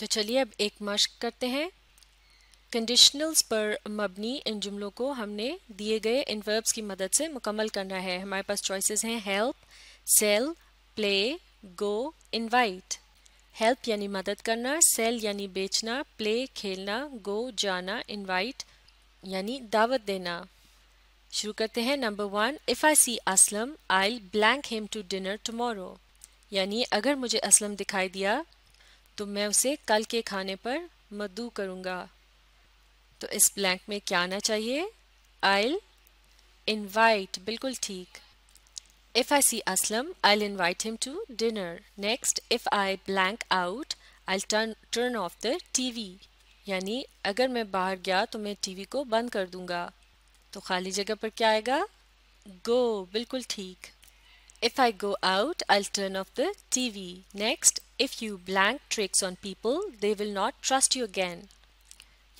तो चलिए अब एक मश्क करते हैं कंडीशनल्स पर मबनी इन जुमलों को हमने दिए गए इन वर्ब्स की मदद से मुकम्मल करना है हमारे पास चॉइसेस हैं help sell play go invite help यानी मदद करना सेल यानी बेचना प्ले खेलना गो जाना इनवाइट यानी दावत देना शुरू करते हैं number one if I see Aslam I blank him to dinner tomorrow यानी अगर मुझे असलम दिखाई दिया तो मैं उसे कल के खाने पर मद्दू करूँगा तो इस ब्लैंक में क्या आना चाहिए आई इनवाइट बिल्कुल ठीक I see Aslam I I'll invite him to dinner next if I blank out I turn off the T V यानी अगर मैं बाहर गया तो मैं टीवी को बंद कर दूंगा तो खाली जगह पर क्या आएगा गो बिल्कुल ठीक If I go out, I'll turn off the TV. Next, if you blank tricks on people, they will not trust you again.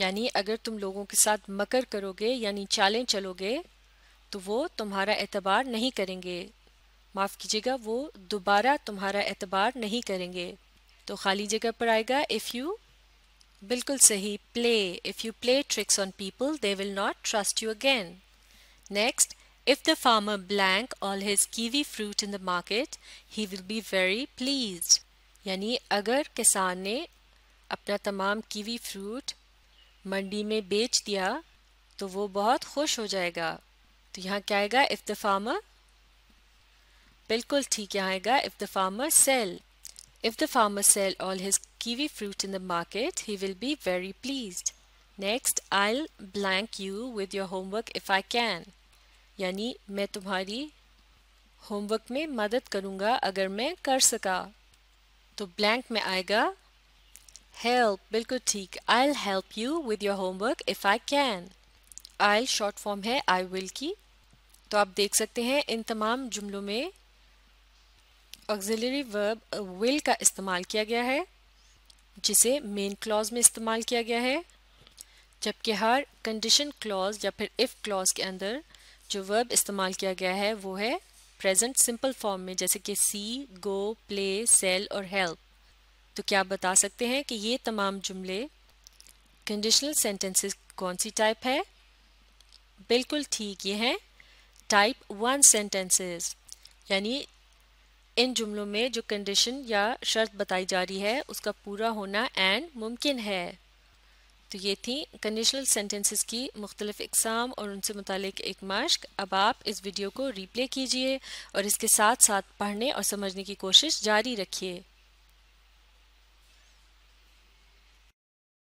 यानी अगर तुम लोगों के साथ मकर करोगे यानी चालें चलोगे तो वो तुम्हारा एतबार नहीं करेंगे माफ़ कीजिएगा वो दोबारा तुम्हारा एतबार नहीं करेंगे तो खाली जगह पर आएगा इफ़ यू बिल्कुल सही play if you play tricks on people they will not trust you again next If the farmer blank all his kiwi fruit in the market, he will be very pleased. यानी अगर किसान ने अपना तमाम kiwi fruit मंडी में बेच दिया तो वो बहुत खुश हो जाएगा तो यहाँ क्या आएगा इफ़ द फार्मर बिल्कुल ठीक यहाँ आएगा if the farmer sell if the farmer sell all his kiwi fruit in the market he will be very please next I blank you with your homework if I can यानी मैं तुम्हारी homework में मदद करूँगा अगर मैं कर सका तो ब्लैंक में आएगा हेल्प बिल्कुल ठीक I'll help you with your homework if I can I short form है आई विल की तो आप देख सकते हैं इन तमाम जुमलों में ऑक्जिलरी वर्ब विल का इस्तेमाल किया गया है जिसे मेन क्लॉज में इस्तेमाल किया गया है जबकि हर कंडीशन क्लॉज या फिर इफ़ क्लॉज के अंदर जो वर्ब इस्तेमाल किया गया है वो है प्रेजेंट सिंपल फॉर्म में जैसे कि सी गो प्ले सेल और हेल्प तो क्या आप बता सकते हैं कि ये तमाम जुमले कंडीशनल सेंटेंसेस कौन सी टाइप है बिल्कुल ठीक ये हैं टाइप वन सेंटेंसेस यानी इन जुमलों में जो कंडीशन या शर्त बताई जा रही है उसका पूरा होना एंड मुमकिन है तो ये थी कंडीशनल सेंटेंसेस की मुख्तलिफ इकसाम और उनसे मुतलिक एक मश्क अब आप इस वीडियो को रिप्ले कीजिए और इसके साथ साथ पढ़ने और समझने की कोशिश जारी रखिए